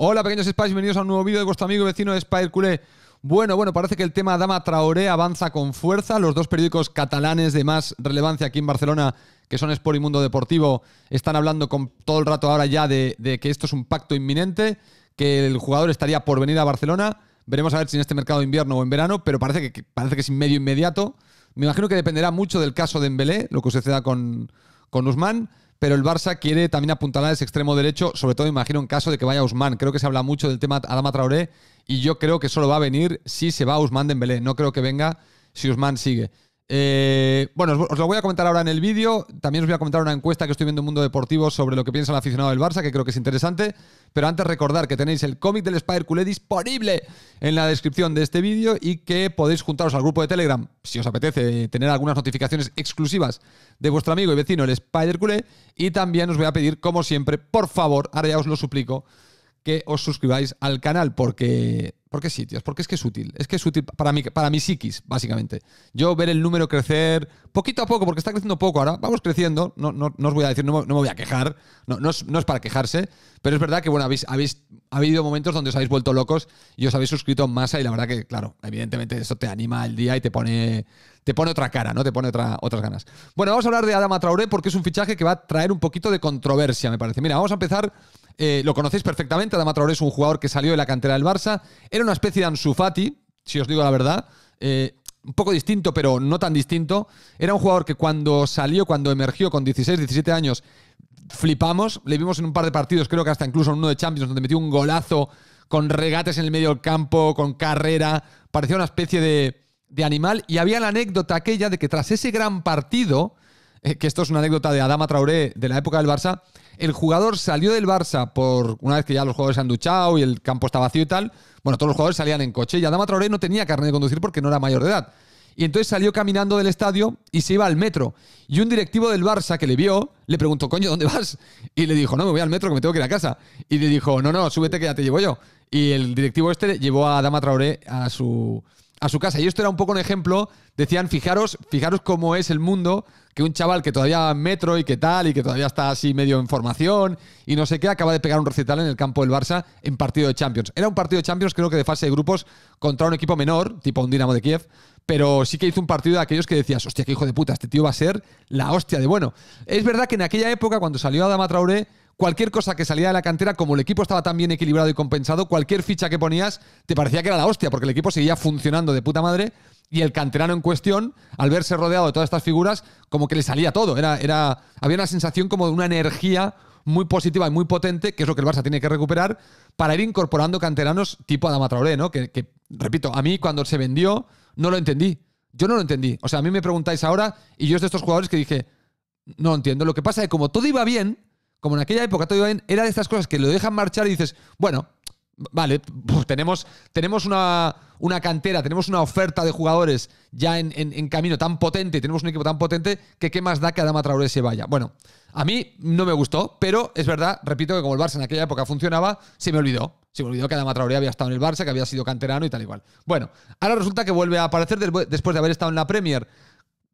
Hola, pequeños Spice, bienvenidos a un nuevo vídeo de vuestro amigo vecino de Spire Culé. Bueno, bueno, parece que el tema Dama Traoré avanza con fuerza. Los dos periódicos catalanes de más relevancia aquí en Barcelona, que son Sport y Mundo Deportivo, están hablando con todo el rato ahora ya de, que esto es un pacto inminente, que el jugador estaría por venir a Barcelona. Veremos a ver si en este mercado de invierno o en verano, pero parece que, parece que es medio inmediato. Me imagino que dependerá mucho del caso de Embelé, lo que suceda con, con Usman pero el Barça quiere también apuntalar ese extremo derecho, sobre todo imagino en caso de que vaya Usman. Creo que se habla mucho del tema Adama Traoré y yo creo que solo va a venir si se va Usman Dembélé. No creo que venga si Usman sigue. Eh, bueno, os lo voy a comentar ahora en el vídeo. También os voy a comentar una encuesta que estoy viendo en Mundo Deportivo sobre lo que piensa el aficionado del Barça, que creo que es interesante. Pero antes recordar que tenéis el cómic del Spider-Culé disponible en la descripción de este vídeo y que podéis juntaros al grupo de Telegram si os apetece eh, tener algunas notificaciones exclusivas de vuestro amigo y vecino el Spider-Culé. Y también os voy a pedir, como siempre, por favor, ahora ya os lo suplico, que os suscribáis al canal, porque, porque sí, tíos, porque es que es útil. Es que es útil para mi, para psiquis, básicamente. Yo ver el número crecer poquito a poco, porque está creciendo poco ahora, vamos creciendo, no, os voy a decir, no, me voy a quejar, no, es, no, es, para quejarse, pero es verdad que, bueno, habéis, habéis ha habido momentos donde os habéis vuelto locos y os habéis suscrito en masa y la verdad que, claro, evidentemente eso te anima el día y te pone te pone otra cara, ¿no? Te pone otras ganas. Bueno, vamos a hablar de Adama Traoré porque es un fichaje que va a traer un poquito de controversia, me parece. Mira, vamos a empezar eh, lo conocéis perfectamente, Adama Traoré es un jugador que salió de la cantera del Barça. Era una especie de Ansu si os digo la verdad. Eh, un poco distinto, pero no tan distinto. Era un jugador que cuando salió, cuando emergió con 16, 17 años, flipamos. Le vimos en un par de partidos, creo que hasta incluso en uno de Champions, donde metió un golazo con regates en el medio del campo, con carrera. Parecía una especie de animal. Y había la anécdota aquella de que tras ese gran partido eh, que esto es una anécdota de Adama Traoré de la época del Barça. El jugador salió del Barça por una vez que ya los jugadores se han duchado y el campo está vacío y tal. Bueno, todos los jugadores salían en coche y Adama Traoré no tenía carnet de conducir porque no era mayor de edad. Y entonces salió caminando del estadio y se iba al metro. Y un directivo del Barça que le vio le preguntó, coño, ¿dónde vas? Y le dijo, no, me voy al metro que me tengo que ir a casa. Y le dijo, no, no, súbete que ya te llevo yo. Y el directivo este llevó a Adama Traoré a su, a su casa. Y esto era un poco un ejemplo. Decían, fijaros, fijaros cómo es el mundo, que un chaval que todavía metro y que tal, y que todavía está así medio en formación, y no sé qué, acaba de pegar un recital en el campo del Barça en partido de Champions. Era un partido de Champions, creo que de fase de grupos, contra un equipo menor, tipo un Dinamo de Kiev, pero sí que hizo un partido de aquellos que decías, hostia, qué hijo de puta, este tío va a ser la hostia de bueno. Es verdad que en aquella época, cuando salió Adama Traoré, cualquier cosa que salía de la cantera, como el equipo estaba tan bien equilibrado y compensado, cualquier ficha que ponías te parecía que era la hostia, porque el equipo seguía funcionando de puta madre y el canterano en cuestión, al verse rodeado de todas estas figuras, como que le salía todo. Era, era, había una sensación como de una energía muy positiva y muy potente, que es lo que el Barça tiene que recuperar, para ir incorporando canteranos tipo Adama Traoré, ¿no? Que, repito, a mí cuando se vendió no lo entendí. Yo no lo entendí. O sea, a mí me preguntáis ahora y yo es de estos jugadores que dije, no entiendo. Lo que pasa es que como todo iba bien, como en aquella época todo iba bien, era de estas cosas que lo dejan marchar y dices, bueno, vale, pues tenemos, tenemos una, una, cantera, tenemos una oferta de jugadores ya en, camino tan potente, tenemos un equipo tan potente, que qué más da que Adama Traoré se vaya. Bueno, a mí no me gustó, pero es verdad, repito que como el Barça en aquella época funcionaba, se me olvidó. Se me olvidó que Adama Traoré había estado en el Barça, que había sido canterano y tal igual. Bueno, ahora resulta que vuelve a aparecer después de haber estado en la Premier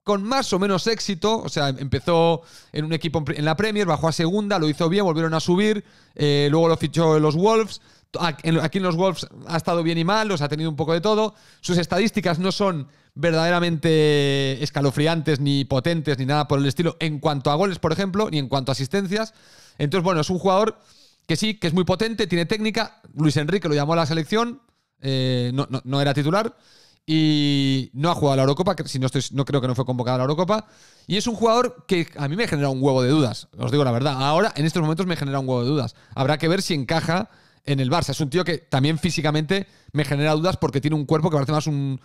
con más o menos éxito. O sea, empezó en un equipo en la Premier, bajó a segunda, lo hizo bien, volvieron a subir. Eh, luego lo fichó los Wolves. Aquí en los Wolves ha estado bien y mal, los ha tenido un poco de todo. Sus estadísticas no son verdaderamente escalofriantes, ni potentes, ni nada por el estilo, en cuanto a goles, por ejemplo, ni en cuanto a asistencias. Entonces, bueno, es un jugador que sí, que es muy potente, tiene técnica. Luis Enrique lo llamó a la selección, eh, no era titular y no ha jugado a la Eurocopa, si no estoy, no creo que no fue convocado a la Eurocopa. Y es un jugador que a mí me genera un huevo de dudas, os digo la verdad. Ahora, en estos momentos me genera un huevo de dudas. Habrá que ver si encaja en el Barça. Es un tío que también físicamente me genera dudas porque tiene un cuerpo que parece más un,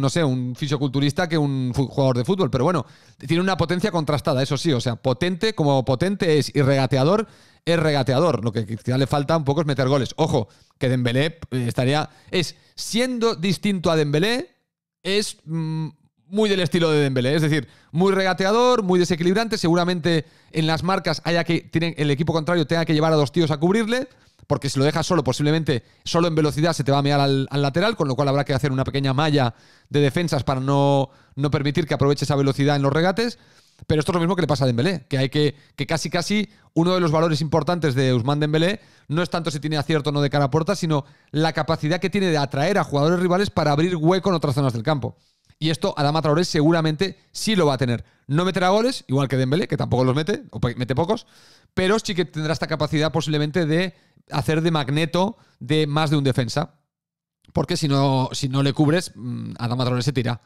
no sé, un fisioculturista que un jugador de fútbol. Pero bueno, tiene una potencia contrastada, eso sí. O sea, potente como potente es y regateador es regateador. Lo que quizá le falta un poco es meter goles. Ojo, que Dembélé eh, estaría... Es, siendo distinto a Dembélé, es... Mm, muy del estilo de Dembélé, es decir, muy regateador, muy desequilibrante, seguramente en las marcas haya que tienen, el equipo contrario tenga que llevar a dos tíos a cubrirle, porque si lo dejas solo, posiblemente solo en velocidad se te va a mear al, lateral, con lo cual habrá que hacer una pequeña malla de defensas para no, no permitir que aproveche esa velocidad en los regates. Pero esto es lo mismo que le pasa a Dembélé, que hay que, que casi casi uno de los valores importantes de Usman Dembélé no es tanto si tiene acierto o no de cara a puerta, sino la capacidad que tiene de atraer a jugadores rivales para abrir hueco en otras zonas del campo. Y esto Adama Traoré seguramente sí lo va a tener. No meterá goles, igual que Dembélé, que tampoco los mete, o mete pocos, pero sí que tendrá esta capacidad posiblemente de hacer de magneto de más de un defensa. Porque si no, si no le cubres, mm, Adama Traoré se tira.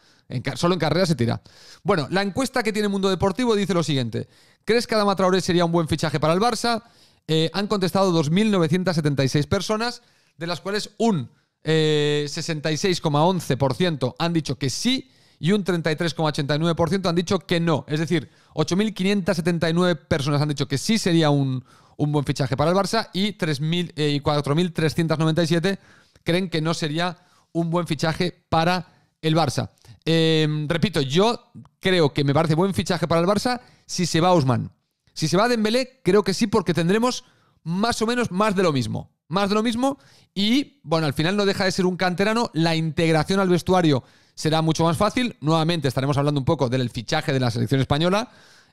solo en carrera se tira. Bueno, la encuesta que tiene Mundo Deportivo dice lo siguiente. ¿Crees que Adama Traoré sería un buen fichaje para el Barça? Eh, han contestado 2.976 personas, de las cuales un 66,11% eh, han dicho que sí y un 33,89% han dicho que no. Es decir, 8.579 personas han dicho que sí sería un, buen fichaje para el Barça y 3.000, 4.397 eh, creen que no sería un buen fichaje para el Barça. Em, repito, yo creo que me parece buen fichaje para el Barça si se va Usman. Si se va Dembélé, creo que sí porque tendremos más o menos más de lo mismo más de lo mismo y, bueno, al final no deja de ser un canterano, la integración al vestuario será mucho más fácil, nuevamente estaremos hablando un poco del fichaje de la selección española,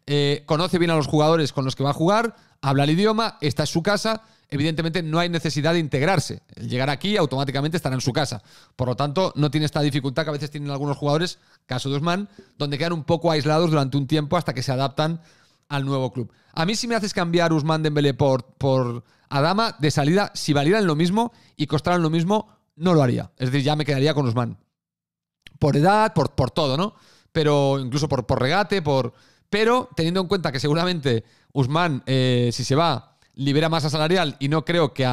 eh, conoce bien a los jugadores con los que va a jugar, habla el idioma, está en su casa, evidentemente no hay necesidad de integrarse. El llegar aquí automáticamente estará en su casa. Por lo tanto, no tiene esta dificultad que a veces tienen algunos jugadores, caso de Usman, donde quedan un poco aislados durante un tiempo hasta que se adaptan al nuevo club. A mí si me haces cambiar Usman de por, por a Dama, de salida, si valieran lo mismo y costaran lo mismo, no lo haría. Es decir, ya me quedaría con Usman. Por edad, por, por todo, ¿no? Pero incluso por, por regate, por... Pero teniendo en cuenta que seguramente Usman, eh, si se va, libera masa salarial y no creo que,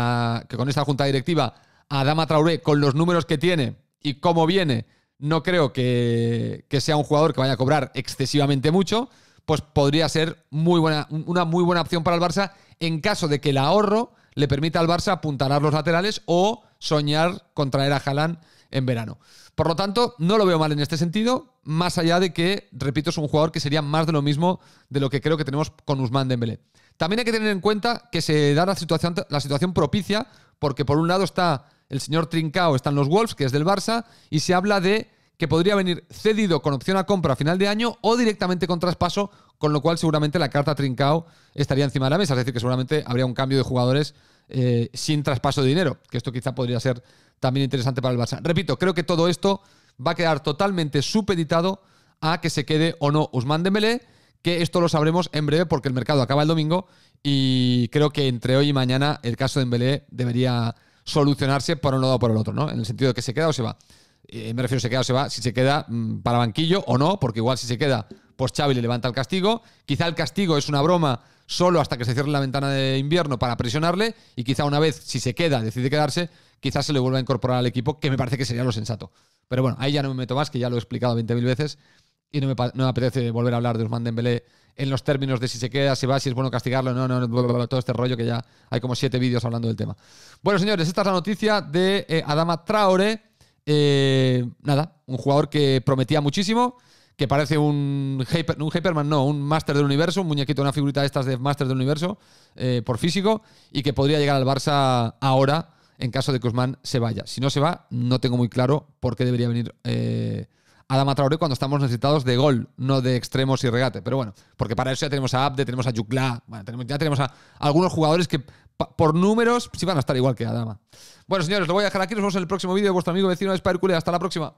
con esta junta directiva a Dama Traoré, con los números que tiene y cómo viene, no creo que, que sea un jugador que vaya a cobrar excesivamente mucho pues podría ser muy buena, una muy buena opción para el Barça en caso de que el ahorro le permita al Barça apuntalar los laterales o soñar con traer a Jalán en verano. Por lo tanto, no lo veo mal en este sentido, más allá de que, repito, es un jugador que sería más de lo mismo de lo que creo que tenemos con Usman Dembélé. También hay que tener en cuenta que se da la situación, la situación propicia, porque por un lado está el señor Trincao, están los Wolves, que es del Barça, y se habla de que podría venir cedido con opción a compra a final de año o directamente con traspaso, con lo cual seguramente la carta Trincao estaría encima de la mesa. Es decir, que seguramente habría un cambio de jugadores eh, sin traspaso de dinero, que esto quizá podría ser también interesante para el Barça. Repito, creo que todo esto va a quedar totalmente supeditado a que se quede o no Usman Dembélé, que esto lo sabremos en breve porque el mercado acaba el domingo y creo que entre hoy y mañana el caso de Dembélé debería solucionarse por un lado o por el otro, ¿no? En el sentido de que se queda o se va. Eh, me refiero se queda o se va, si se queda mm, para banquillo o no, porque igual si se queda, pues Xavi le levanta el castigo. Quizá el castigo es una broma solo hasta que se cierre la ventana de invierno para presionarle y quizá una vez, si se queda, decide quedarse, quizás se le vuelva a incorporar al equipo, que me parece que sería lo sensato. Pero bueno, ahí ya no me meto más, que ya lo he explicado 20.000 veces y no me, no apetece volver a hablar de Usman Dembélé en los términos de si se queda, si va, si es bueno castigarlo, no, no, no todo este rollo que ya hay como siete vídeos hablando del tema. Bueno, señores, esta es la noticia de eh, Adama Traore eh, nada, un jugador que prometía muchísimo, que parece un, un Hyperman, no, un Master del Universo, un muñequito, una figurita de estas de Master del Universo eh, por físico, y que podría llegar al Barça ahora en caso de que Osman se vaya. Si no se va, no tengo muy claro por qué debería venir eh, Adama Traoré cuando estamos necesitados de gol, no de extremos y regate. Pero bueno, porque para eso ya tenemos a Abde, tenemos a Yukla, ya tenemos a algunos jugadores que por números sí van a estar igual que Adama. Bueno, señores, lo voy a dejar aquí. Nos vemos en el próximo vídeo de vuestro amigo vecino de Hasta la próxima.